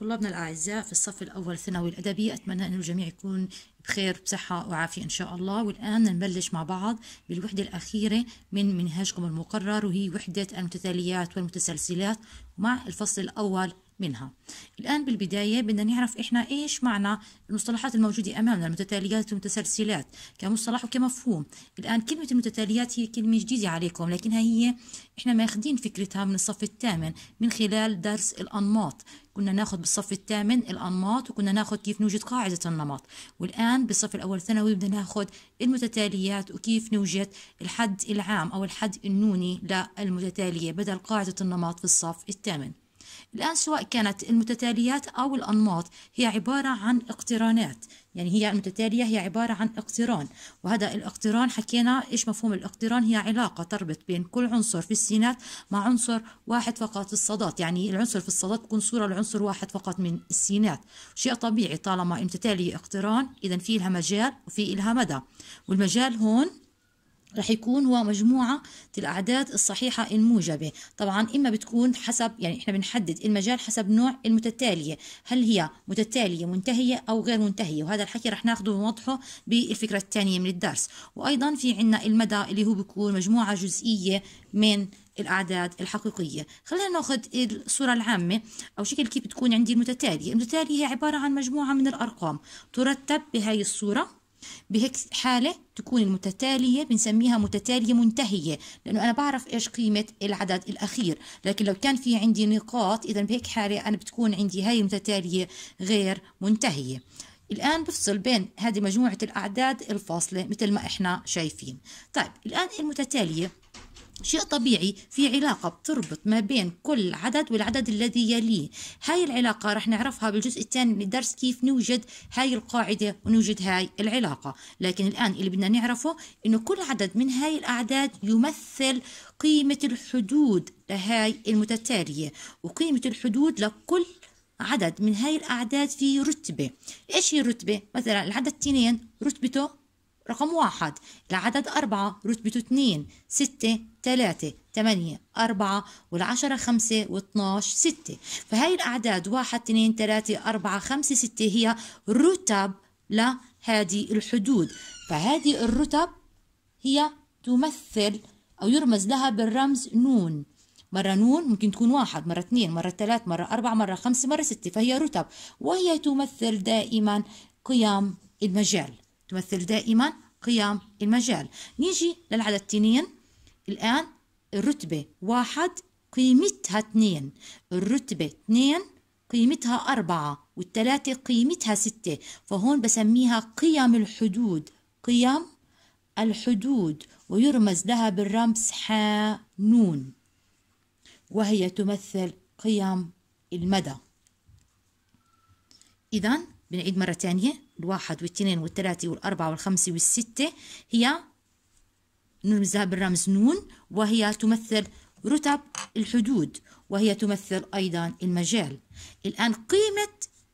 طلابنا الأعزاء في الصف الأول الثانوي الأدبي أتمنى أن الجميع يكون بخير بصحة وعافية إن شاء الله والآن نبلش مع بعض بالوحدة الأخيرة من منهاجكم المقرر وهي وحدة المتتاليات والمتسلسلات مع الفصل الأول منها الآن بالبداية بدنا نعرف إحنا إيش معنى المصطلحات الموجودة أمامنا المتتاليات والمتسلسلات كمصطلح وكمفهوم الآن كلمة المتتاليات هي كلمة جديدة عليكم لكنها هي إحنا ماخدين فكرتها من الصف الثامن من خلال درس الأنماط كنا ناخذ بالصف الثامن الانماط وكنا ناخذ كيف نوجد قاعده النمط والان بالصف الاول ثانوي بدنا ناخذ المتتاليات وكيف نوجد الحد العام او الحد النوني للمتتاليه بدل قاعده النمط في الصف الثامن الآن سواء كانت المتتاليات أو الأنماط هي عبارة عن اقترانات يعني هي المتتالية هي عبارة عن اقتران وهذا الاقتران حكينا إيش مفهوم الاقتران هي علاقة تربط بين كل عنصر في السينات مع عنصر واحد فقط في الصادات يعني العنصر في الصادات تكون صورة لعنصر واحد فقط من السينات شيء طبيعي طالما المتتالية اقتران إذا في لها مجال وفي لها مدى والمجال هون رح يكون هو مجموعة الأعداد الصحيحة الموجبة طبعا إما بتكون حسب يعني إحنا بنحدد المجال حسب نوع المتتالية هل هي متتالية منتهية أو غير منتهية وهذا الحكي رح ناخده ونوضحه بالفكرة الثانية من الدرس وأيضا في عنا المدى اللي هو بيكون مجموعة جزئية من الأعداد الحقيقية خلينا نأخذ الصورة العامة أو شكل كيف بتكون عندي المتتالية المتتالية هي عبارة عن مجموعة من الأرقام ترتب بهاي الصورة بهيك حالة تكون المتتالية بنسميها متتالية منتهية لأنه أنا بعرف إيش قيمة العدد الأخير لكن لو كان في عندي نقاط إذا بهيك حالة أنا بتكون عندي هاي المتتالية غير منتهية الآن بفصل بين هذه مجموعة الأعداد الفاصلة مثل ما إحنا شايفين طيب الآن المتتالية شيء طبيعي في علاقة بتربط ما بين كل عدد والعدد الذي يليه هاي العلاقة رح نعرفها بالجزء الثاني من الدرس كيف نوجد هاي القاعدة ونوجد هاي العلاقة لكن الآن اللي بدنا نعرفه إنه كل عدد من هاي الأعداد يمثل قيمة الحدود لهاي المتتالية وقيمة الحدود لكل عدد من هاي الأعداد في رتبة إيش هي الرتبة؟ مثلا العدد 2 رتبته رقم واحد العدد أربعة رتبته اتنين ستة تلاتة تمانية أربعة والعشرة خمسة واثناش ستة فهاي الأعداد واحد اثنين ثلاثة أربعة خمسة ستة هي رتب لهذه الحدود فهذه الرتب هي تمثل أو يرمز لها بالرمز نون مرة نون ممكن تكون واحد مرة اثنين مرة ثلاث مرة أربعة مرة خمسة مرة ستة فهي رتب وهي تمثل دائما قيام المجال تمثل دائما قيام المجال نيجي للعدد تنين الآن الرتبة واحد قيمتها اثنين الرتبة اثنين قيمتها أربعة والثلاثة قيمتها ستة فهون بسميها قيم الحدود قيم الحدود ويرمز لها بالرمز حانون وهي تمثل قيم المدى إذا بنعيد مرة تانية الواحد والتنين والتلاتة والأربعة والخمسة والستة هي نرمزها بالرمز نون وهي تمثل رتب الحدود وهي تمثل أيضا المجال الآن قيمة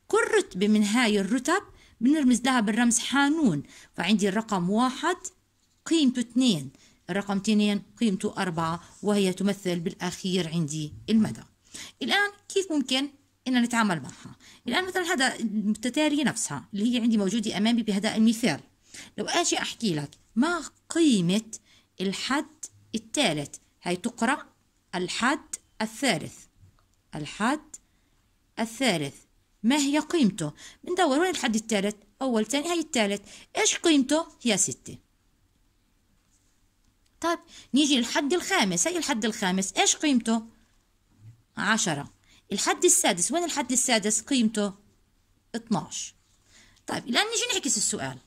كل رتبة من هاي الرتب بنرمز لها بالرمز حانون فعندي الرقم واحد قيمته اثنين الرقم اثنين قيمته أربعة وهي تمثل بالأخير عندي المدى الآن كيف ممكن ان نتعامل معها الان مثلا هذا التتاري نفسها اللي هي عندي موجوده امامي بهذا المثال لو اجي احكي لك ما قيمه الحد الثالث هي تقرا الحد الثالث الحد الثالث ما هي قيمته بندور وين الحد الثالث اول ثاني هي الثالث ايش قيمته هي ستة طيب نيجي للحد الخامس هي الحد الخامس ايش قيمته عشرة الحد السادس وين الحد السادس قيمته 12 طيب الآن نيجي نعكس السؤال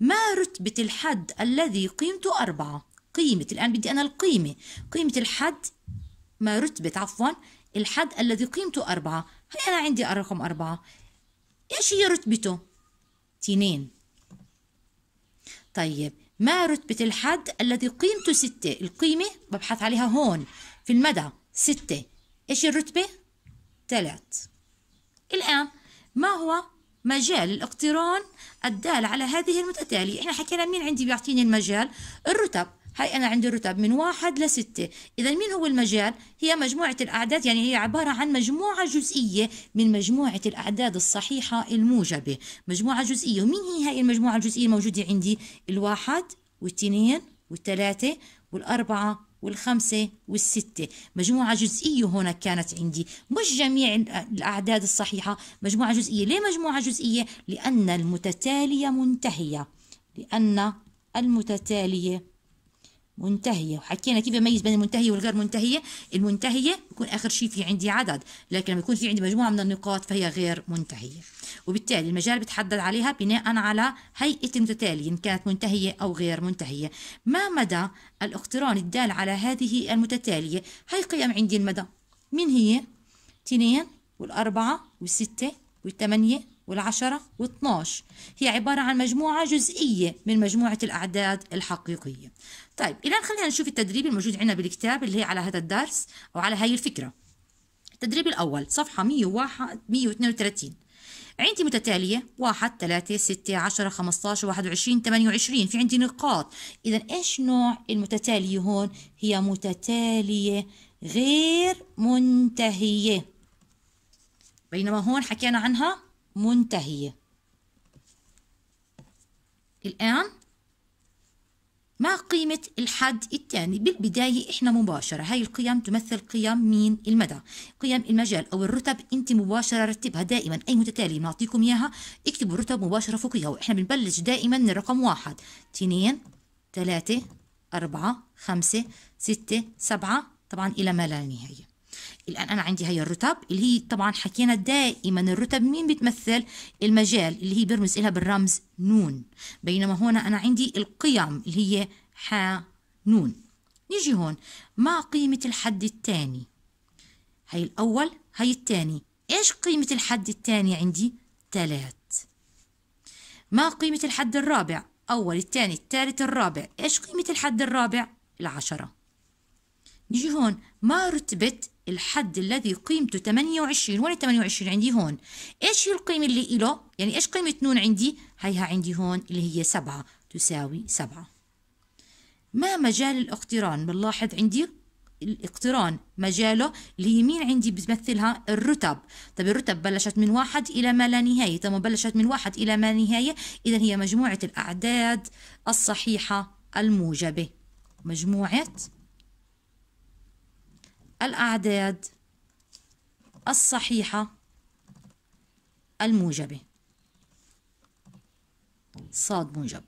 ما رتبة الحد الذي قيمته أربعة قيمة الآن بدي أنا القيمة قيمة الحد ما رتبة عفوا الحد الذي قيمته أربعة هي أنا عندي رقم أربعة إيش هي رتبته تنين طيب ما رتبة الحد الذي قيمته ستة القيمة ببحث عليها هون في المدى ستة إيش الرتبة ثلاث الآن ما هو مجال الاقتران الدال على هذه المتتالية احنا حكينا مين عندي بيعطيني المجال الرتب هاي أنا عندي الرتب من واحد لستة إذا مين هو المجال هي مجموعة الأعداد يعني هي عبارة عن مجموعة جزئية من مجموعة الأعداد الصحيحة الموجبة مجموعة جزئية ومين هي هاي المجموعة الجزئية الموجودة عندي الواحد والتنين والثلاثة والأربعة والخمسة والستة مجموعة جزئية هنا كانت عندي مش جميع الأعداد الصحيحة مجموعة جزئية ليه مجموعة جزئية؟ لأن المتتالية منتهية لأن المتتالية منتهية وحكينا كيف بميز بين المنتهية والغير منتهية المنتهية بيكون آخر شيء في عندي عدد لكن لما يكون في عندي مجموعة من النقاط فهي غير منتهية وبالتالي المجال بتحدد عليها بناء على هيئة المتتالية إن كانت منتهية أو غير منتهية ما مدى الاقتران الدال على هذه المتتالية هي قيم عندي المدى من هي؟ 2 وال4 وال6 وال8 وال10 وال12 هي عبارة عن مجموعة جزئية من مجموعة الأعداد الحقيقية طيب الان خلينا نشوف التدريب الموجود عندنا بالكتاب اللي هي على هذا الدرس او على هاي الفكره التدريب الاول صفحه 101 132 عندي متتالية 1 3 6 10 15 21 28 في عندي نقاط إذا إيش نوع المتتالية هون هي متتالية غير منتهية بينما هون حكينا عنها منتهية الآن مع قيمة الحد الثاني بالبداية إحنا مباشرة هاي القيم تمثل قيم مين المدى قيم المجال أو الرتب أنت مباشرة رتبها دائما أي متتالي بنعطيكم إياها اكتبوا الرتب مباشرة فوقيها وإحنا بنبلش دائما من رقم واحد اثنين ثلاثة أربعة خمسة ستة سبعة طبعا إلى ما لا نهاية الآن أنا عندي هي الرتب اللي هي طبعا حكينا دائما الرتب مين بتمثل المجال اللي هي برمز لها بالرمز نون بينما هنا أنا عندي القيم اللي هي ح نون نيجي هون ما قيمة الحد الثاني هي الأول هي الثاني إيش قيمة الحد الثاني عندي ثلاث ما قيمة الحد الرابع أول الثاني الثالث الرابع إيش قيمة الحد الرابع العشرة نيجي هون ما رتبة الحد الذي قيمته 28 وين 28 عندي هون ايش هي القيمه اللي له يعني ايش قيمه نون عندي هيها عندي هون اللي هي 7 تساوي 7 ما مجال الاقتران بنلاحظ عندي الاقتران مجاله اللي هي مين عندي بتمثلها الرتب طب الرتب بلشت من واحد إلى ما لا نهاية طب بلشت من واحد إلى ما نهاية إذا هي مجموعة الأعداد الصحيحة الموجبة مجموعة الأعداد الصحيحة الموجبة صاد موجب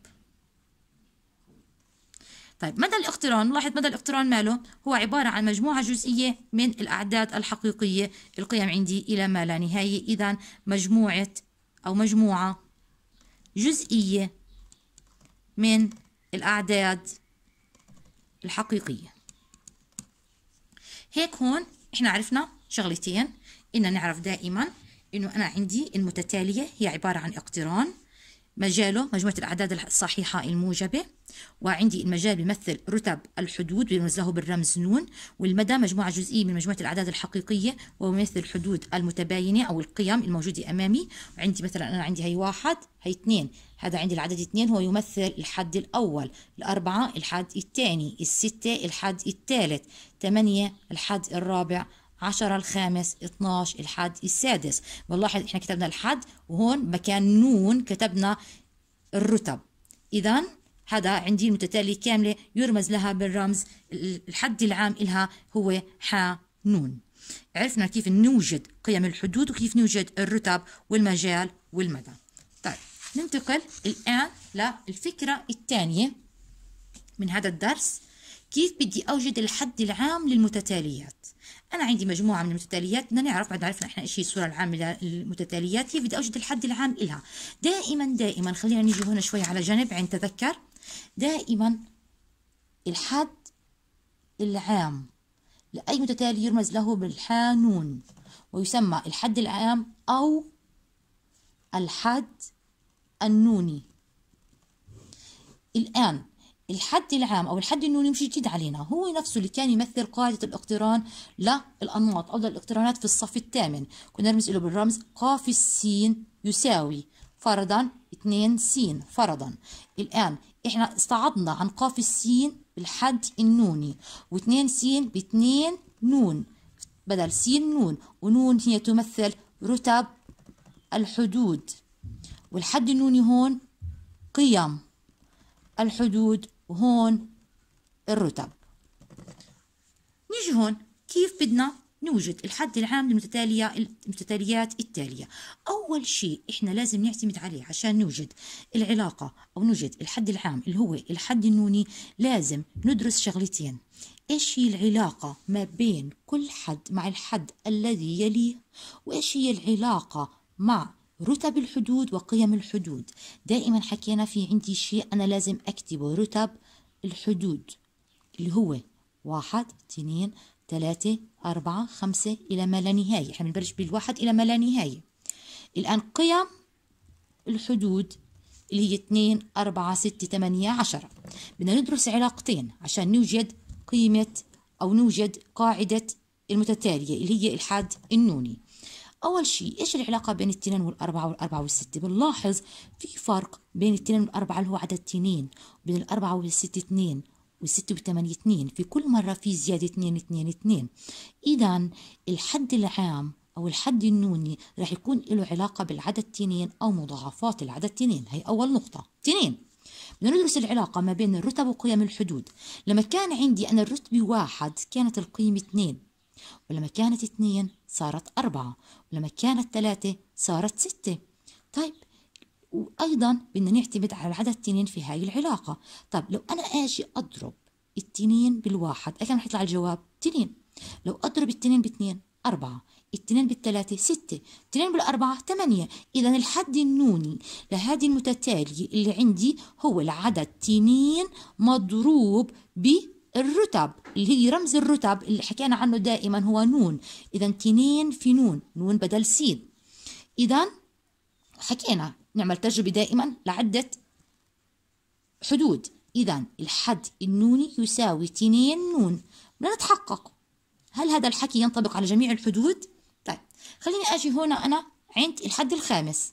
طيب مدى الاقتران نلاحظ مدى الاقتران ماله هو عبارة عن مجموعة جزئية من الأعداد الحقيقية القيم عندي إلى ما لا نهاية إذا مجموعة أو مجموعة جزئية من الأعداد الحقيقية هيك هون احنا عرفنا شغلتين ان نعرف دائما انه انا عندي المتتاليه هي عباره عن اقتران مجاله مجموعة الأعداد الصحيحة الموجبة وعندي المجال بيمثل رتب الحدود بيرمز له بالرمز نون والمدى مجموعة جزئية من مجموعة الأعداد الحقيقية ويمثل الحدود المتباينة أو القيم الموجودة أمامي وعندي مثلا أنا عندي هي واحد هي اثنين هذا عندي العدد اثنين هو يمثل الحد الأول الأربعة الحد الثاني الستة الحد الثالث ثمانية الحد الرابع 10 الخامس 12 الحد السادس بنلاحظ احنا كتبنا الحد وهون مكان نون كتبنا الرتب اذا هذا عندي المتتالية كاملة يرمز لها بالرمز الحد العام إلها هو حا نون عرفنا كيف نوجد قيم الحدود وكيف نوجد الرتب والمجال والمدى طيب ننتقل الآن للفكرة الثانية من هذا الدرس كيف بدي أوجد الحد العام للمتتاليات انا عندي مجموعه من المتتاليات بدنا نعرف بعد عرفنا احنا ايش هي الصوره العامه للمتتاليات هي بدي اوجد الحد العام لها دائما دائما خلينا نيجي هنا شوي على جنب عند تذكر دائما الحد العام لأي متتالي يرمز له بالحانون ويسمى الحد العام أو الحد النوني الآن الحد العام او الحد النوني مش جديد علينا هو نفسه اللي كان يمثل قاعده الاقتران للانماط او للاقترانات في الصف الثامن كنا نرمز له بالرمز قاف السين يساوي فرضا 2 س فرضا الان احنا استعضنا عن قاف السين بالحد النوني و2 س ب2 نون بدل س نون ونون هي تمثل رتب الحدود والحد النوني هون قيم الحدود وهون الرتب نيجي هون كيف بدنا نوجد الحد العام للمتتالية المتتاليات التالية أول شيء إحنا لازم نعتمد عليه عشان نوجد العلاقة أو نوجد الحد العام اللي هو الحد النوني لازم ندرس شغلتين إيش هي العلاقة ما بين كل حد مع الحد الذي يليه وإيش هي العلاقة مع رتب الحدود وقيم الحدود دائما حكينا في عندي شيء أنا لازم أكتبه رتب الحدود اللي هو واحد اثنين ثلاثة أربعة خمسة إلى ما لا نهاية احنا بنبلش بالواحد إلى ما لا نهاية الآن قيم الحدود اللي هي اثنين أربعة ستة ثمانية عشرة بدنا ندرس علاقتين عشان نوجد قيمة أو نوجد قاعدة المتتالية اللي هي الحد النوني أول شيء إيش العلاقة بين التنين والأربعة والأربعة والستة بنلاحظ في فرق بين التنين والأربعة اللي هو عدد تنين بين الأربعة والستة اتنين والستة والثمانية اتنين في كل مرة في زيادة اتنين اتنين اتنين إذا الحد العام أو الحد النوني راح يكون له علاقة بالعدد تنين أو مضاعفات العدد تنين هي أول نقطة تنين بدنا ندرس العلاقة ما بين الرتب وقيم الحدود لما كان عندي أنا الرتبة واحد كانت القيمة اتنين. ولما كانت اتنين صارت أربعة ولما كانت ثلاثة صارت ستة طيب وأيضا بدنا نعتمد على عدد التنين في هاي العلاقة طيب لو أنا أجي أضرب التنين بالواحد كم حيطلع الجواب تنين لو أضرب التنين باثنين أربعة التنين بالثلاثة ستة التنين بالأربعة ثمانية إذا الحد النوني لهذه المتتالية اللي عندي هو العدد تنين مضروب بواحد الرتب اللي هي رمز الرتب اللي حكينا عنه دائما هو نون إذا تنين في نون نون بدل سين إذا حكينا نعمل تجربة دائما لعدة حدود إذا الحد النوني يساوي تنين نون بدنا نتحقق هل هذا الحكي ينطبق على جميع الحدود؟ طيب خليني أجي هنا أنا عند الحد الخامس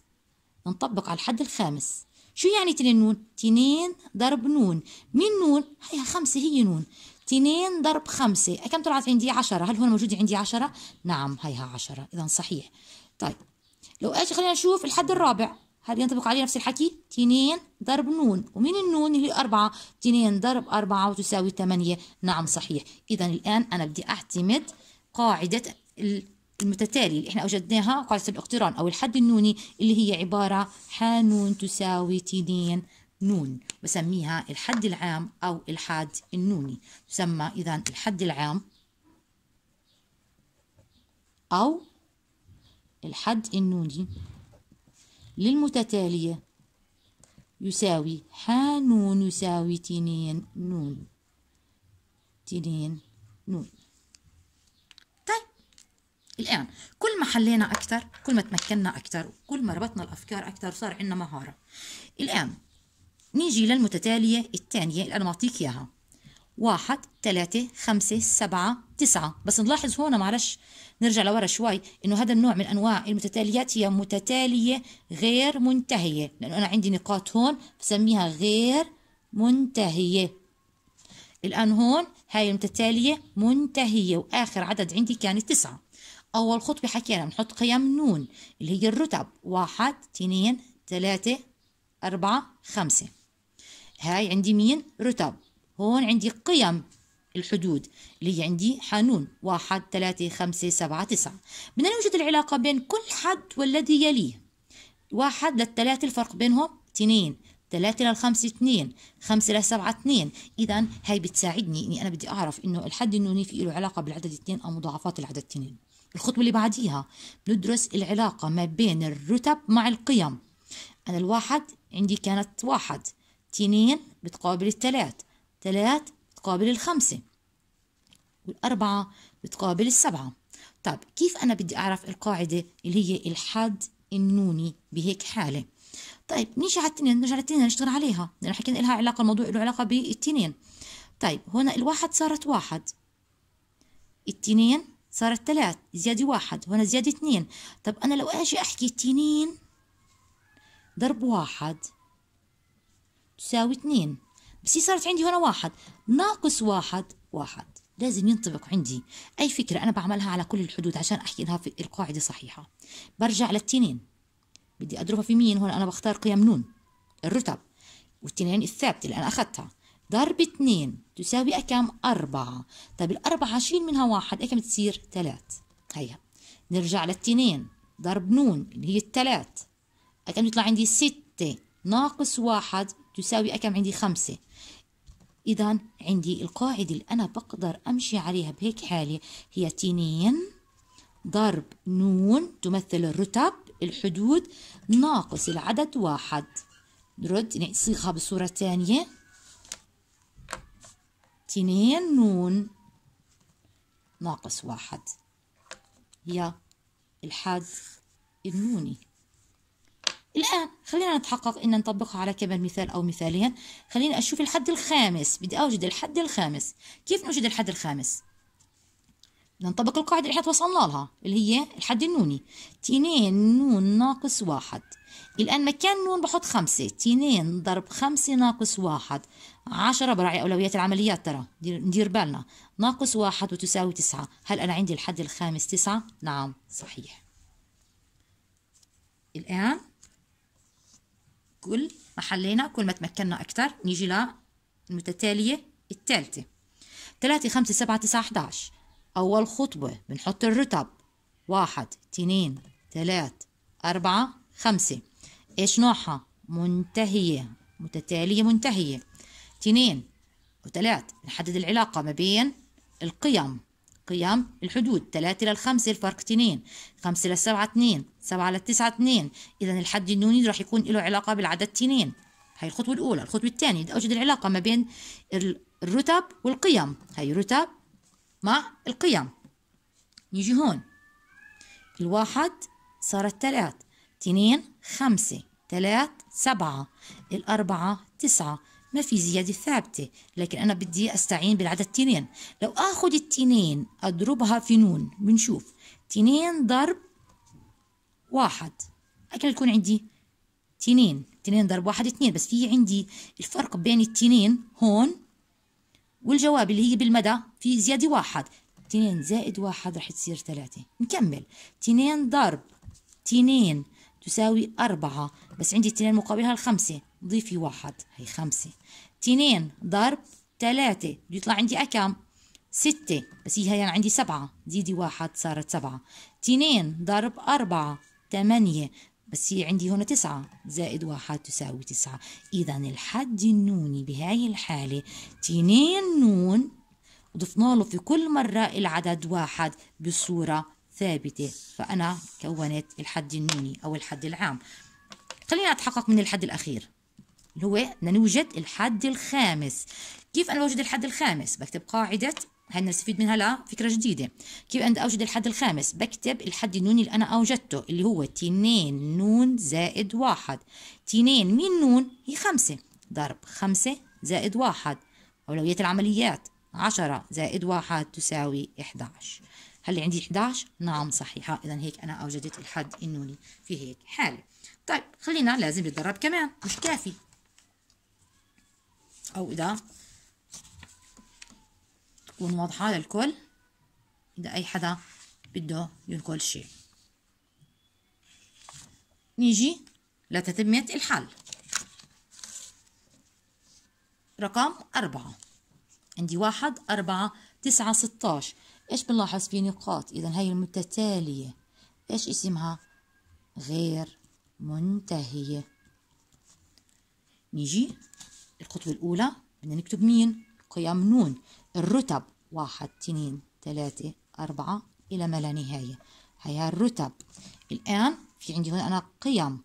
نطبق على الحد الخامس شو يعني تنين نون تنين ضرب نون مين نون هي خمسة هي نون تنين ضرب خمسة كم طلعت عندي عشرة هل هون موجودة عندي عشرة نعم هيها عشرة إذا صحيح طيب لو اجي خلينا نشوف الحد الرابع هل ينطبق عليه نفس الحكي تنين ضرب نون ومين النون اللي أربعة تنين ضرب أربعة وتساوي ثمانية نعم صحيح إذا الآن أنا بدي أعتمد قاعدة المتتالي اللي احنا اوجدناها قاعده الاقتران او الحد النوني اللي هي عباره حانون تساوي تنين نون بسميها الحد العام او الحاد النوني تسمى اذا الحد العام او الحد النوني للمتتاليه يساوي حانون يساوي تنين نون تنين نون الآن كل ما حلينا أكثر كل ما تمكنا أكثر كل ما ربطنا الأفكار أكثر صار عندنا مهارة الآن نيجي للمتتالية الثانية اللي أنا معطيك إياها واحد ثلاثة خمسة سبعة تسعة بس نلاحظ هون معلش نرجع لورا شوي إنه هذا النوع من أنواع المتتاليات هي متتالية غير منتهية لأنه أنا عندي نقاط هون بسميها غير منتهية الآن هون هاي المتتالية منتهية وآخر عدد عندي كان تسعة أول خطوة حكينا بنحط قيم نون اللي هي الرتب واحد اثنين ثلاثة أربعة خمسة هاي عندي مين رتب هون عندي قيم الحدود اللي هي عندي حانون واحد ثلاثة خمسة سبعة تسعة بدنا نوجد العلاقة بين كل حد والذي يليه واحد للثلاثة الفرق بينهم اثنين 3 5 2 5 7 2 إذا هاي بتساعدني إني أنا بدي أعرف إنه الحد النونيفي له علاقة بالعدد 2 أو مضاعفات العدد 2 الخطوة اللي بعديها بندرس العلاقة ما بين الرتب مع القيم أنا الواحد عندي كانت واحد تنين بتقابل الثلاث ثلاث بتقابل الخمسة والأربعة بتقابل السبعة طب كيف أنا بدي أعرف القاعدة اللي هي الحد النوني بهيك حالة طيب نيجي على التنين نرجع للتنين نشتغل عليها لأن حكينا لها علاقة الموضوع له علاقة بالتنين طيب هنا الواحد صارت واحد التنين صارت ثلاث زيادة واحد هنا زيادة اثنين طب أنا لو أجي أحكي التنين ضرب واحد تساوي اثنين بس هي صارت عندي هنا واحد ناقص واحد واحد لازم ينطبق عندي أي فكرة أنا بعملها على كل الحدود عشان أحكي انها في القاعدة صحيحة برجع للتنين بدي أضربها في مين هون أنا بختار قيم نون الرتب والتنين الثابت اللي أنا أخذتها ضرب اتنين تساوي أكم أربعة طيب الأربعة شيل منها واحد أكم تصير ثلاث هيا نرجع للتنين ضرب نون اللي هي الثلاث أكم يطلع عندي ستة ناقص واحد تساوي أكم عندي خمسة إذا عندي القاعدة اللي أنا بقدر أمشي عليها بهيك حالة هي تنين ضرب نون تمثل الرتب الحدود ناقص العدد واحد نرد نصيغها يعني بصورة تانية تنين نون ناقص واحد هي الحد النوني الآن خلينا نتحقق إن نطبقها على كمان مثال أو مثالين خلينا أشوف الحد الخامس بدي أوجد الحد الخامس كيف نوجد الحد الخامس ننطبق القاعدة اللي احنا توصلنا لها اللي هي الحد النوني تنين نون ناقص واحد الآن مكان نون بحط خمسة تنين ضرب خمسة ناقص واحد عشرة براعي أولويات العمليات ترى ندير بالنا ناقص واحد وتساوي تسعة هل أنا عندي الحد الخامس تسعة؟ نعم صحيح الآن كل ما حلينا كل ما تمكنا أكثر نيجي للمتتالية الثالثة 3 5 7 9 11 أول خطوة بنحط الرتب واحد اتنين تلات أربعة خمسة إيش نوعها منتهية متتالية منتهية اتنين وتلات نحدد العلاقة ما بين القيم قيم الحدود تلاتة للخمسة الفرق اتنين خمسة للسبعة اتنين سبعة للتسعة اتنين إذا الحد النوني راح يكون له علاقة بالعدد اتنين هاي الخطوة الأولى الخطوة الثانية بدي أوجد العلاقة ما بين الرتب والقيم هاي رتب مع القيم نيجي هون الواحد صارت تلات تنين خمسة تلات سبعة الأربعة تسعة ما في زيادة ثابتة لكن أنا بدي أستعين بالعدد تنين لو أخذ التنين أضربها في نون بنشوف تنين ضرب واحد أكيد يكون عندي تنين تنين ضرب واحد اتنين بس في عندي الفرق بين التنين هون والجواب اللي هي بالمدى في زيادة واحد تنين زائد واحد رح تصير ثلاثة نكمل تنين ضرب تنين تساوي أربعة بس عندي تنين مقابلها الخمسة ضيفي واحد هي خمسة تنين ضرب ثلاثة بده يطلع عندي أكم ستة بس هي يعني عندي سبعة زيدي واحد صارت سبعة تنين ضرب أربعة ثمانية بس هي عندي هنا تسعة زائد واحد تساوي تسعة إذا الحد النوني بهاي الحالة تنين نون وضفنا له في كل مرة العدد واحد بصورة ثابتة فأنا كونت الحد النوني أو الحد العام خلينا أتحقق من الحد الأخير اللي هو بدنا نوجد الحد الخامس كيف أنا بوجد الحد الخامس بكتب قاعدة هل نستفيد منها لفكرة جديدة كيف أنا أوجد الحد الخامس بكتب الحد النوني اللي أنا أوجدته اللي هو تنين نون زائد واحد تنين مين نون هي خمسة ضرب خمسة زائد واحد أولوية العمليات 10 زائد 1 تساوي 11 هل عندي 11 نعم صحيحه اذا هيك انا اوجدت الحد النوني في هيك حاله طيب خلينا لازم نتدرب كمان مش كافي او اذا تكون واضحه للكل اذا اي حدا بده ينقل شيء نيجي لتتمة الحل رقم أربعة عندي واحد أربعة تسعة ستاش إيش بنلاحظ في نقاط إذا هي المتتالية إيش اسمها غير منتهية نيجي الخطوة الأولى بدنا نكتب مين قيم نون الرتب واحد اثنين ثلاثة أربعة إلى ما لا نهاية هي الرتب الآن في عندي هنا أنا قيم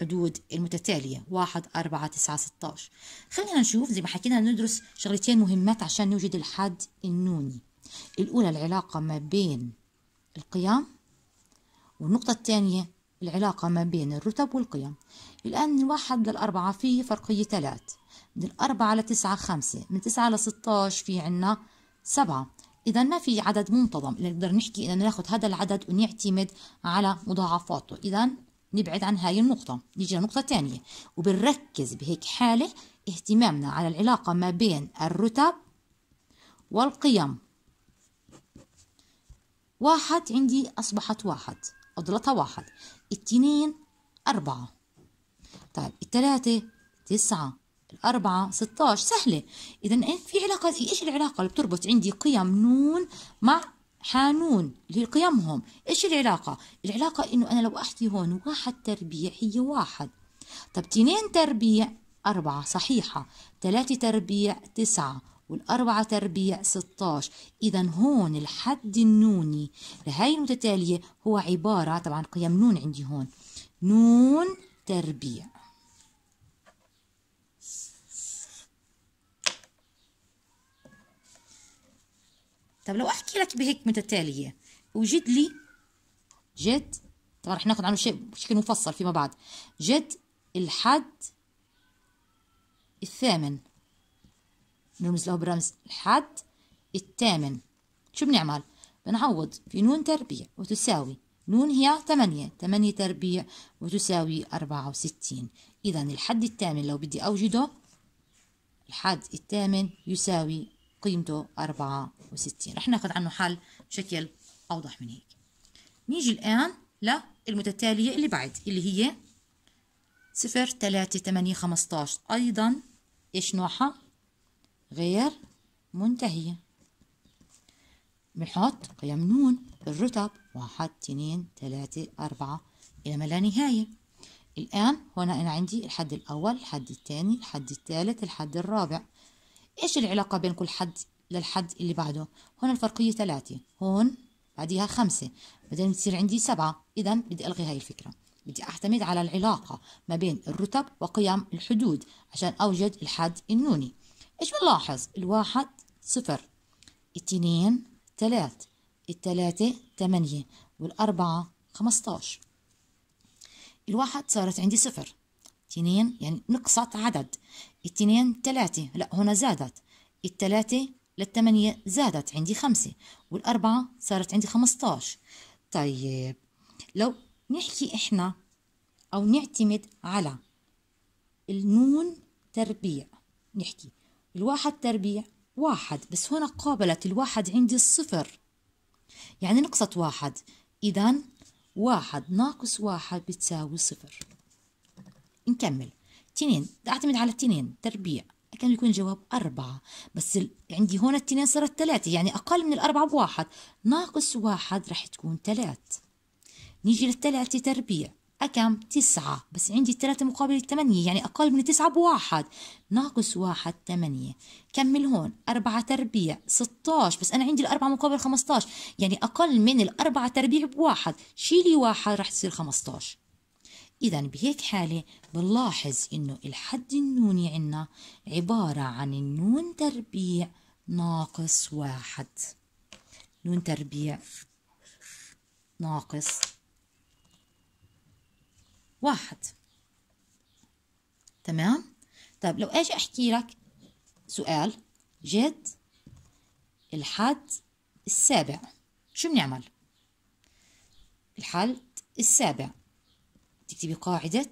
حدود المتتالية 1 4 9 16 خلينا نشوف زي ما حكينا ندرس شغلتين مهمات عشان نوجد الحد النوني الأولى العلاقة ما بين القيم والنقطة الثانية العلاقة ما بين الرتب والقيم الآن من واحد للأربعة في فرقية ثلاث من الأربعة لتسعة خمسة من تسعة لستاش في عنا سبعة إذا ما في عدد منتظم نقدر نحكي إننا ناخذ هذا العدد ونعتمد على مضاعفاته إذا نبعد عن هاي النقطة نيجي لنقطة تانية وبنركز بهيك حالة اهتمامنا على العلاقة ما بين الرتب والقيم واحد عندي أصبحت واحد أضلتها واحد التنين أربعة طيب التلاتة تسعة الأربعة 16 سهلة إذا إيه؟ في علاقة في إيش العلاقة اللي بتربط عندي قيم نون مع حانون لقيمهم ايش العلاقة العلاقة انه انا لو احكي هون واحد تربيع هي واحد طب تنين تربيع أربعة صحيحة ثلاثة تربيع تسعة والأربعة تربيع 16 إذا هون الحد النوني لهي المتتالية هو عبارة طبعا قيم نون عندي هون نون تربيع طب لو احكي لك بهيك متتاليه وجد لي جد طبعا رح ناخذ عنه شيء بشكل مفصل فيما بعد جد الحد الثامن نرمز له برمز الحد الثامن شو بنعمل بنعوض في نون تربيع وتساوي نون هي 8 8 تربيع وتساوي 64 إذا الحد الثامن لو بدي أوجده الحد الثامن يساوي قيمته أربعة وستين رح ناخذ عنه حل بشكل أوضح من هيك نيجي الآن للمتتالية اللي بعد اللي هي صفر تلاتة تمانية خمستاش أيضا إيش نوعها غير منتهية بنحط قيم نون بالرتب واحد اتنين تلاته أربعة إلى ما لا نهاية الآن هنا أنا عندي الحد الأول الحد الثاني الحد الثالث الحد الرابع إيش العلاقة بين كل حد للحد اللي بعده هون الفرقية ثلاثة هون بعديها خمسة بعدين بتصير عندي سبعة إذا بدي ألغي هاي الفكرة بدي أعتمد على العلاقة ما بين الرتب وقيم الحدود عشان أوجد الحد النوني إيش بنلاحظ الواحد صفر اثنين ثلاث الثلاثة ثمانية والأربعة خمستاش الواحد صارت عندي صفر اثنين يعني نقصت عدد اثنين ثلاثة لا هنا زادت الثلاثة للثمانية زادت عندي خمسة والأربعة صارت عندي خمستاش طيب لو نحكي إحنا أو نعتمد على النون تربيع نحكي الواحد تربيع واحد بس هنا قابلت الواحد عندي الصفر يعني نقصت واحد إذا واحد ناقص واحد بتساوي صفر نكمل تنين أعتمد على تنين تربيع كان يكون الجواب أربعة بس عندي هون التنين صارت ثلاثة يعني أقل من الأربعة بواحد ناقص واحد رح تكون ثلاث نيجي للثلاثة تربيع أكم تسعة بس عندي الثلاثة مقابل الثمانية يعني أقل من تسعة بواحد ناقص واحد ثمانية كمل هون أربعة تربيع ستاش بس أنا عندي الأربعة مقابل خمستاش يعني أقل من الأربعة تربيع بواحد شيلي واحد رح تصير خمستاش إذا بهيك حالة بنلاحظ إنه الحد النوني عنا عبارة عن النون تربيع ناقص واحد نون تربيع ناقص واحد تمام طيب لو اجي احكي لك سؤال جد الحد السابع شو بنعمل الحد السابع تكتبي قاعدة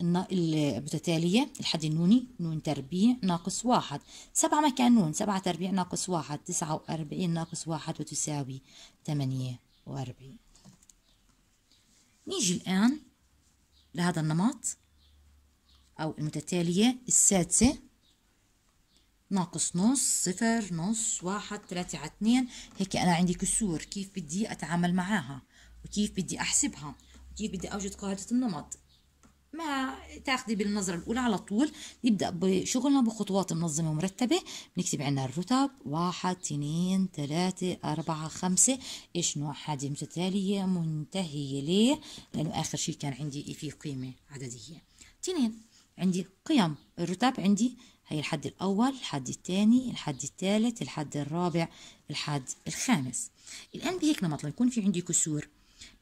المتتالية الحد النوني نون تربيع ناقص واحد سبعة مكان نون سبعة تربيع ناقص واحد تسعة وأربعين ناقص واحد وتساوي ثمانية وأربعين نيجي الآن لهذا النمط أو المتتالية السادسة ناقص نص صفر نص واحد ثلاثة على اثنين هيك أنا عندي كسور كيف بدي أتعامل معاها وكيف بدي أحسبها كيف بدي أوجد قاعدة النمط ما تاخذي بالنظرة الأولى على طول نبدأ بشغلنا بخطوات منظمة ومرتبة بنكتب عنا الرتب واحد اثنين ثلاثة أربعة خمسة إيش نوع هذه متتالية منتهية ليه؟ لأنه آخر شيء كان عندي في قيمة عددية اثنين عندي قيم الرتب عندي هي الحد الأول الحد الثاني الحد الثالث الحد الرابع الحد الخامس الآن بهيك نمط لما يكون في عندي كسور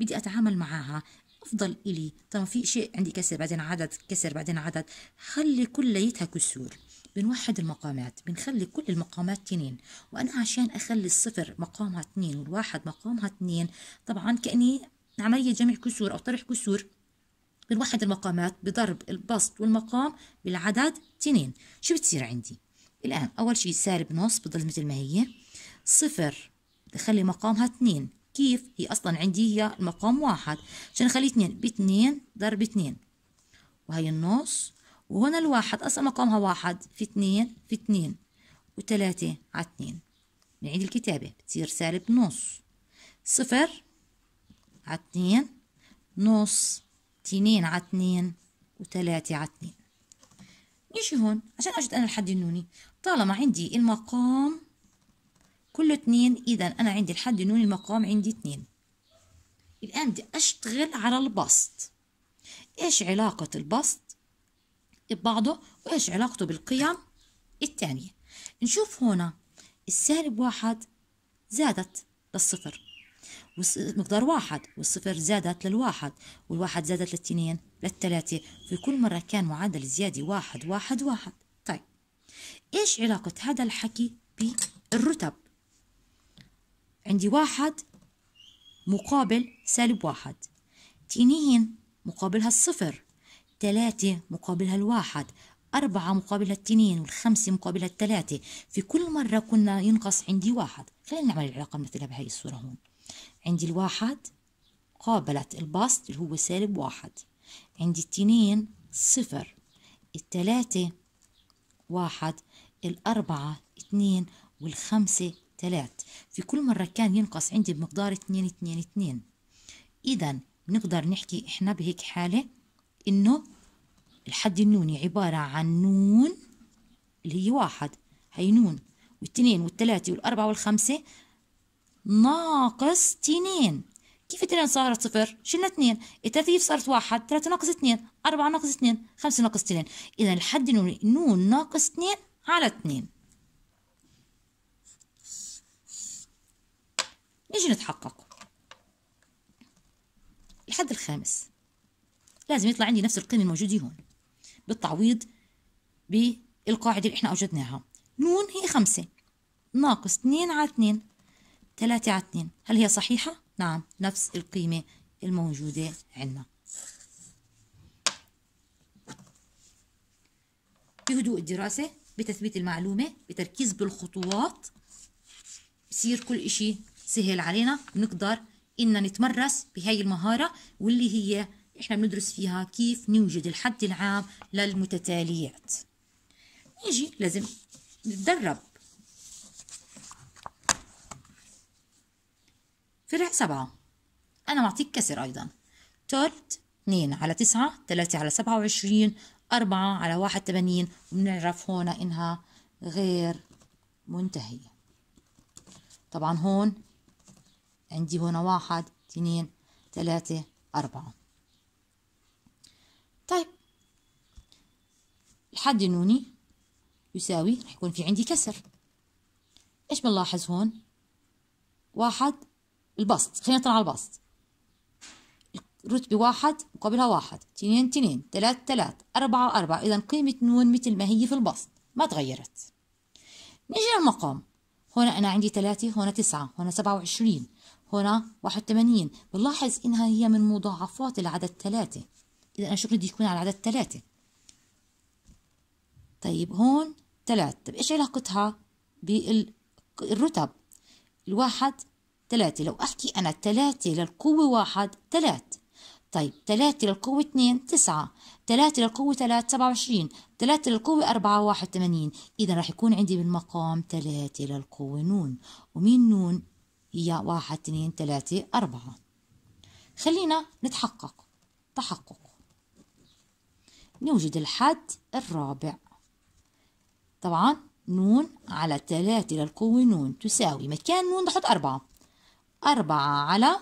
بدي أتعامل معها أفضل إلي طبعا في شيء عندي كسر بعدين عدد كسر بعدين عدد خلي كليتها كسور بنوحد المقامات بنخلي كل المقامات تنين وأنا عشان أخلي الصفر مقامها تنين والواحد مقامها تنين طبعا كأني عملية جمع كسور أو طرح كسور بنوحد المقامات بضرب البسط والمقام بالعدد تنين شو بتصير عندي الآن أول شيء سالب نص بضل مثل ما هي صفر بخلي مقامها اتنين كيف هي أصلا عندي هي المقام واحد عشان خلي اثنين باتنين ضرب اثنين وهي النص وهنا الواحد أصلا مقامها واحد في اثنين في اثنين وثلاثة على اثنين نعيد الكتابة بتصير سالب نص صفر على اثنين نص اثنين على اثنين وثلاثة على اثنين نيجي هون عشان أجد أنا الحد النوني طالما عندي المقام كله اتنين إذا أنا عندي الحد نون المقام عندي اتنين الآن بدي أشتغل على البسط إيش علاقة البسط ببعضه وإيش علاقته بالقيم التانية نشوف هنا السالب واحد زادت للصفر مقدار واحد والصفر زادت للواحد والواحد زادت للتنين للتلاتة في كل مرة كان معدل الزيادة واحد واحد واحد طيب إيش علاقة هذا الحكي بالرتب عندي واحد مقابل سالب واحد تنين مقابلها الصفر ثلاثة مقابلها الواحد أربعة مقابلها التنين والخمسة مقابلها الثلاثة في كل مرة كنا ينقص عندي واحد خلينا نعمل العلاقة مثلها بهاي الصورة هون عندي الواحد قابلت البسط اللي هو سالب واحد عندي التنين صفر التلاتة واحد الأربعة اتنين والخمسة ثلاث في كل مرة كان ينقص عندي بمقدار اتنين اتنين اتنين إذا بنقدر نحكي إحنا بهيك حالة إنه الحد النوني عبارة عن نون اللي هي واحد هي نون والتنين والتلاتة والأربعة والخمسة ناقص تنين كيف اتنين صارت صفر؟ شلنا اتنين، الترتيب صارت واحد، تلاتة ناقص اتنين، أربعة ناقص اتنين، خمسة ناقص تنين، إذا الحد النوني نون ناقص اتنين على اتنين. نجي نتحقق الحد الخامس لازم يطلع عندي نفس القيمة الموجودة هون بالتعويض بالقاعدة اللي احنا أوجدناها نون هي خمسة ناقص اثنين على اثنين ثلاثة على اثنين هل هي صحيحة؟ نعم نفس القيمة الموجودة عندنا بهدوء الدراسة بتثبيت المعلومة بتركيز بالخطوات بصير كل إشي سهل علينا بنقدر إن نتمرس بهاي المهارة واللي هي إحنا بندرس فيها كيف نوجد الحد العام للمتتاليات نيجي لازم نتدرب فرع سبعة أنا معطيك كسر أيضا تورت 2 على 9 3 على 27 4 على 81 وبنعرف هون إنها غير منتهية طبعا هون عندي هنا واحد اثنين ثلاثة أربعة طيب الحد النوني يساوي رح يكون في عندي كسر ايش بنلاحظ هون واحد البسط خلينا نطلع على البسط رتبة واحد مقابلها واحد اثنين اثنين ثلاث ثلاث أربعة أربعة إذا قيمة نون مثل ما هي في البسط ما تغيرت نيجي للمقام هنا أنا عندي ثلاثة هنا تسعة هنا سبعة وعشرين هنا 81 بنلاحظ إنها هي من مضاعفات العدد ثلاثة إذا أنا شغلي بدي يكون على العدد ثلاثة طيب هون ثلاث طيب إيش علاقتها بالرتب الواحد ثلاثة لو أحكي أنا ثلاثة للقوة واحد ثلاث طيب ثلاثة للقوة اثنين تسعة ثلاثة للقوة ثلاث سبعة وعشرين ثلاثة للقوة أربعة واحد إذا رح يكون عندي بالمقام ثلاثة للقوة نون ومين نون هي واحد اثنين ثلاثة أربعة خلينا نتحقق تحقق نوجد الحد الرابع طبعا نون على ثلاثة للقوة نون تساوي مكان نون نحط أربعة أربعة على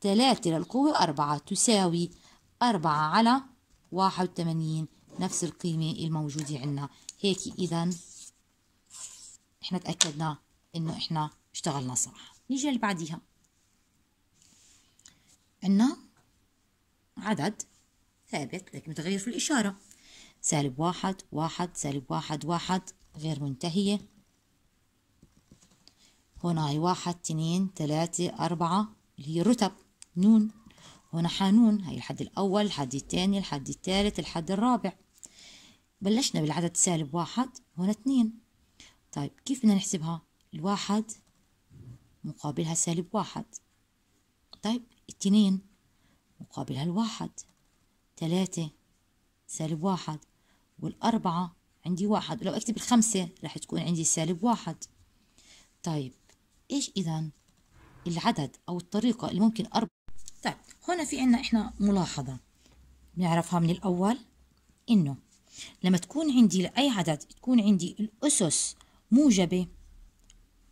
ثلاثة للقوة أربعة تساوي أربعة على واحد وثمانين نفس القيمة الموجودة عنا هيك إذا إحنا تأكدنا إنه إحنا اشتغلنا صح نيجي اللي بعديها عنا عدد ثابت لكن متغير في الإشارة سالب واحد واحد سالب واحد واحد غير منتهية هنا واحد اثنين ثلاثة أربعة اللي هي الرتب نون هنا حانون هي الحد الأول الحد الثاني الحد الثالث الحد الرابع بلشنا بالعدد سالب واحد هنا اثنين طيب كيف بدنا نحسبها الواحد مقابلها سالب واحد طيب اتنين مقابلها الواحد تلاتة سالب واحد والأربعة عندي واحد ولو أكتب الخمسة راح تكون عندي سالب واحد طيب إيش إذا العدد أو الطريقة اللي ممكن أربعة طيب هنا في عنا إحنا ملاحظة بنعرفها من الأول إنه لما تكون عندي لأي عدد تكون عندي الأسس موجبة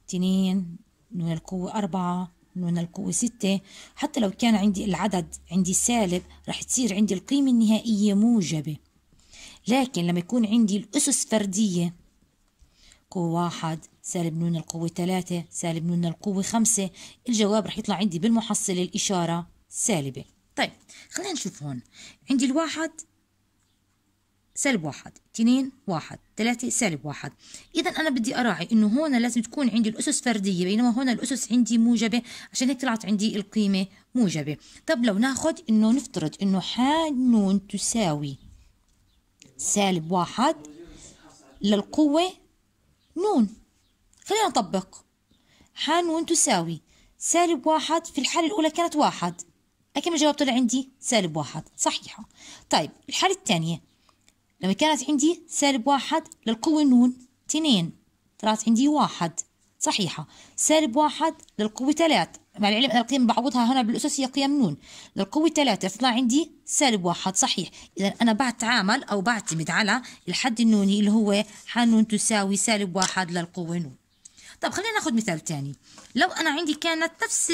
اتنين نون القوة أربعة نون القوة ستة حتى لو كان عندي العدد عندي سالب رح تصير عندي القيمة النهائية موجبة لكن لما يكون عندي الأسس فردية قوة واحد سالب نون القوة ثلاثة سالب نون القوة خمسة الجواب رح يطلع عندي بالمحصلة الإشارة سالبة طيب خلينا نشوف هون عندي الواحد سالب واحد اثنين واحد ثلاثة سالب واحد إذا أنا بدي أراعي إنه هون لازم تكون عندي الأسس فردية بينما هون الأسس عندي موجبة عشان هيك طلعت عندي القيمة موجبة طب لو ناخد إنه نفترض إنه ح ن تساوي سالب واحد للقوة نون خلينا نطبق ح ن تساوي سالب واحد في الحالة الأولى كانت واحد أكمل جواب طلع عندي سالب واحد صحيحة طيب الحالة الثانية لما كانت عندي سالب واحد للقوة نون تنين طلعت عندي واحد صحيحة سالب واحد للقوة ثلاث مع العلم أنا القيم بعوضها هنا هي قيم نون للقوة ثلاثة طلع عندي سالب واحد صحيح إذا أنا بعتعامل أو بعتمد على الحد النوني اللي هو حنون تساوي سالب واحد للقوة نون طب خلينا ناخذ مثال تاني لو أنا عندي كانت نفس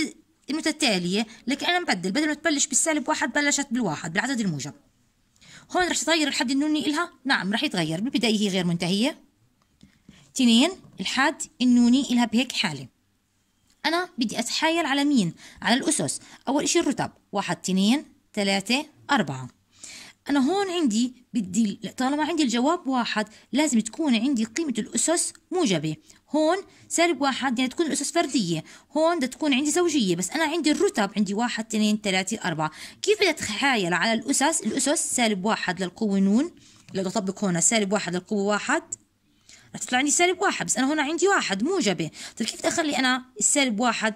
المتتالية لكن أنا مبدل بدل ما تبلش بالسالب واحد بلشت بالواحد بالعدد الموجب هون رح يتغير الحد النوني إلها نعم رح يتغير بالبداية هي غير منتهية تنين الحد النوني إلها بهيك حالة أنا بدي أتحايل على مين على الأسس أول إشي الرتب واحد تنين ثلاثة أربعة أنا هون عندي بدي طالما عندي الجواب واحد لازم تكون عندي قيمة الأسس موجبة هون سالب واحد يعني تكون الأسس فردية هون بدها تكون عندي زوجية بس أنا عندي الرتب عندي واحد اثنين ثلاثة أربعة كيف بدي اتخايل على الأسس الأسس سالب واحد للقوة نون لو بدي أطبق هون سالب واحد للقوة واحد رح تطلع عندي سالب واحد بس أنا هون عندي واحد موجبة طيب كيف بدي أخلي أنا السالب واحد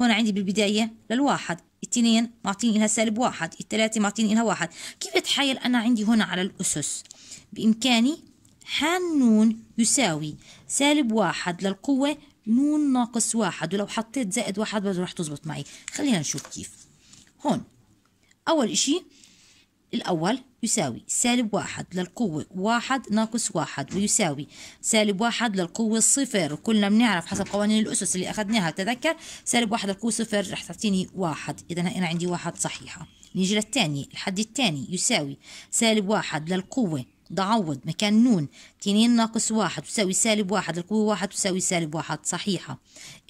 هون عندي بالبداية للواحد اثنين معطيني لها سالب واحد الثلاثة معطيني لها واحد كيف بتحايل أنا عندي هنا على الأسس بإمكاني حان نون يساوي سالب واحد للقوة نون ناقص واحد ولو حطيت زائد واحد برضه رح تزبط معي خلينا نشوف كيف هون أول إشي الأول يساوي سالب واحد للقوة واحد ناقص واحد ويساوي سالب واحد للقوة صفر وكلنا بنعرف حسب قوانين الأسس اللي أخذناها تذكر سالب واحد للقوة صفر رح تعطيني واحد إذا أنا عندي واحد صحيحة نيجي للثاني الحد الثاني يساوي سالب واحد للقوة ضعوض مكان نون تنين ناقص واحد تساوي سالب واحد القوة واحد تساوي سالب واحد صحيحة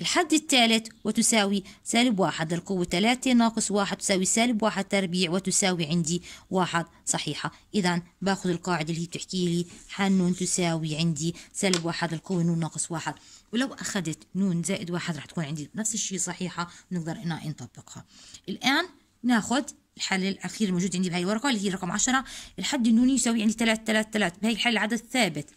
الحد الثالث وتساوي سالب واحد القوة ثلاثة ناقص واحد تساوي سالب واحد تربيع وتساوي عندي واحد صحيحة إذا باخذ القاعدة اللي هي بتحكي لي نون تساوي عندي سالب واحد القوة نون ناقص واحد ولو أخذت نون زائد واحد رح تكون عندي نفس الشيء صحيحة نقدر إنها نطبقها الآن ناخذ الحل الأخير الموجود عندي بهاي الورقة اللي هي رقم 10 الحد النوني يساوي عندي 3 3 3 بهي الحل العدد ثابت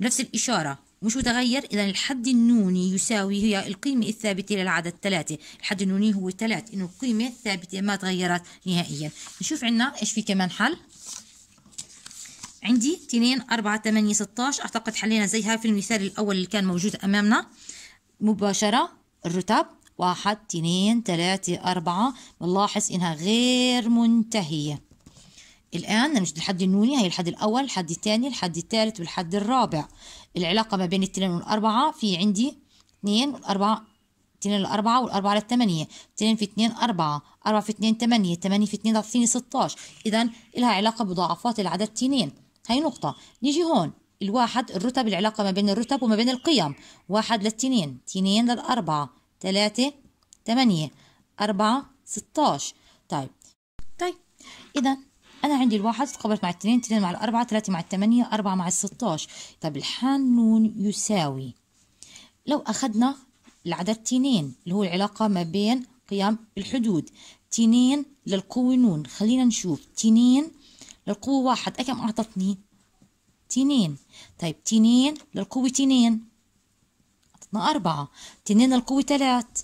بنفس الإشارة مش متغير إذا الحد النوني يساوي هي القيمة الثابتة للعدد ثلاثة الحد النوني هو ثلاث إنه القيمة الثابتة ما تغيرت نهائيا نشوف عنا إيش في كمان حل عندي 2 4 8 16 أعتقد حلينا زيها في المثال الأول اللي كان موجود أمامنا مباشرة الرتب واحد اثنين ثلاثة أربعة بنلاحظ إنها غير منتهية الآن نمشي الحد النوني هي الحد الأول الحد الثاني الحد الثالث والحد الرابع العلاقة ما بين التنين والأربعة في عندي اثنين والأربعة اثنين لأربعة والأربعة للثمانية اثنين في اثنين أربعة أربعة في اثنين ثمانية ثمانية في اثنين تعطيني ستاش إذا لها علاقة بمضاعفات العدد اثنين هاي نقطة نيجي هون الواحد الرتب العلاقة ما بين الرتب وما بين القيم واحد للتنين تنين للأربعة تلاتة تمانية أربعة ستاش طيب طيب إذا أنا عندي الواحد تقابلت مع التنين تنين مع الأربعة تلاتة مع التمانية أربعة مع الستاش طيب الحان نون يساوي لو أخذنا العدد تنين اللي هو العلاقة ما بين قيام الحدود تنين للقوة نون خلينا نشوف تنين للقوة واحد أكم أعطتني تنين طيب تنين للقوة تنين ما أربعة تنين للقوة تلات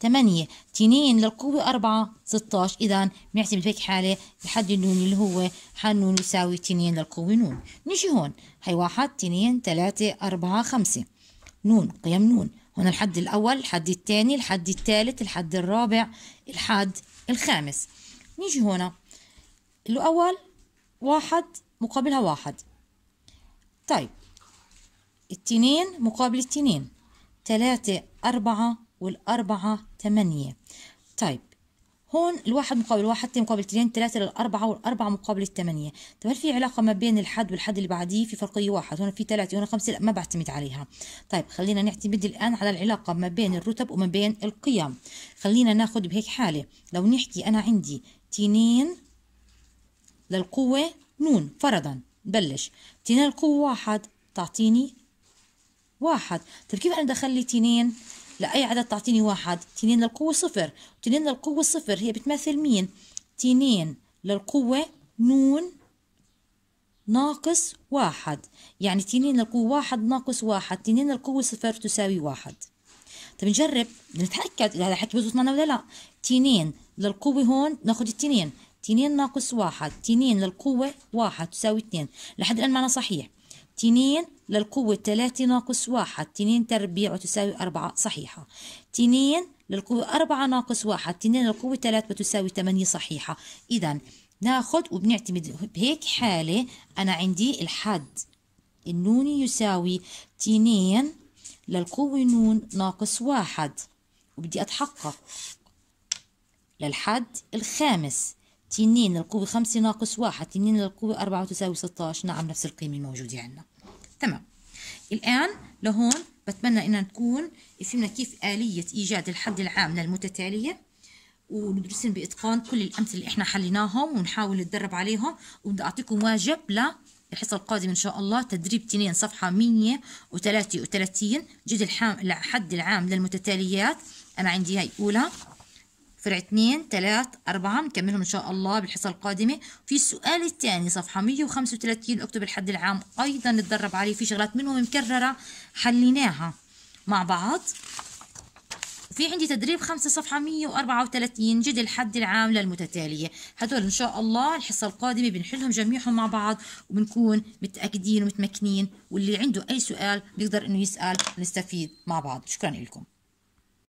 تمانية تنين للقوة أربعة ستاش إذا بنعتمد بهيك حالة الحد النون اللي هو حنون يساوي تنين للقوة نون نيجي هون هي واحد تنين تلاتة أربعة خمسة نون قيم نون هنا الحد الأول الحد الثاني الحد الثالث الحد الرابع الحد الخامس نيجي هنا الأول واحد مقابلها واحد طيب التنين مقابل التنين تلاتة أربعة والأربعة ثمانية طيب هون الواحد مقابل واحد مقابل اثنين ثلاثة للأربعة والأربعة مقابل الثمانية طيب هل في علاقة ما بين الحد والحد اللي بعديه في فرقية واحد هنا في ثلاثة هنا خمسة لا ما بعتمد عليها طيب خلينا نعتمد الآن على العلاقة ما بين الرتب وما بين القيم خلينا ناخد بهيك حالة لو نحكي أنا عندي تنين للقوة نون فرضا بلش تنين القوة واحد تعطيني واحد طيب كيف أنا بدي أخلي تنين لأي عدد تعطيني واحد تنين للقوة صفر تنين للقوة صفر هي بتمثل مين تنين للقوة نون ناقص واحد يعني تنين للقوة واحد ناقص واحد تنين للقوة صفر تساوي واحد طيب نجرب نتأكد إذا هذا الحكي بزبط معنا ولا لا تنين للقوة هون ناخد التنين تنين ناقص واحد تنين للقوة واحد تساوي اتنين لحد الآن معنا صحيح تنين للقوة تلاتة ناقص واحد تنين تربيع تساوي أربعة صحيحة تنين للقوة أربعة ناقص واحد تنين للقوة ثلاثة بتساوي تمانية صحيحة إذا ناخد وبنعتمد بهيك حالة أنا عندي الحد النون يساوي تنين للقوة نون ناقص واحد وبدي أتحقق للحد الخامس تنين للقوة خمسة ناقص واحد تنين للقوة أربعة تساوي ستاش نعم نفس القيمة الموجودة عندنا تمام الآن لهون بتمنى إن نكون فهمنا كيف آلية إيجاد الحد العام للمتتالية وندرسهم بإتقان كل الأمثلة اللي إحنا حليناهم ونحاول نتدرب عليهم وبدي أعطيكم واجب للحصة القادمة إن شاء الله تدريب تنين صفحة 133 جد الحد العام للمتتاليات أنا عندي هاي أولى فرع 2 3 4 نكملهم إن شاء الله بالحصة القادمة في السؤال الثاني صفحة 135 أكتب الحد العام أيضا نتدرب عليه في شغلات منهم مكررة حليناها مع بعض في عندي تدريب خمسة صفحة 134 جد الحد العام للمتتالية هدول إن شاء الله الحصة القادمة بنحلهم جميعهم مع بعض وبنكون متأكدين ومتمكنين واللي عنده أي سؤال بيقدر إنه يسأل ونستفيد مع بعض شكرا لكم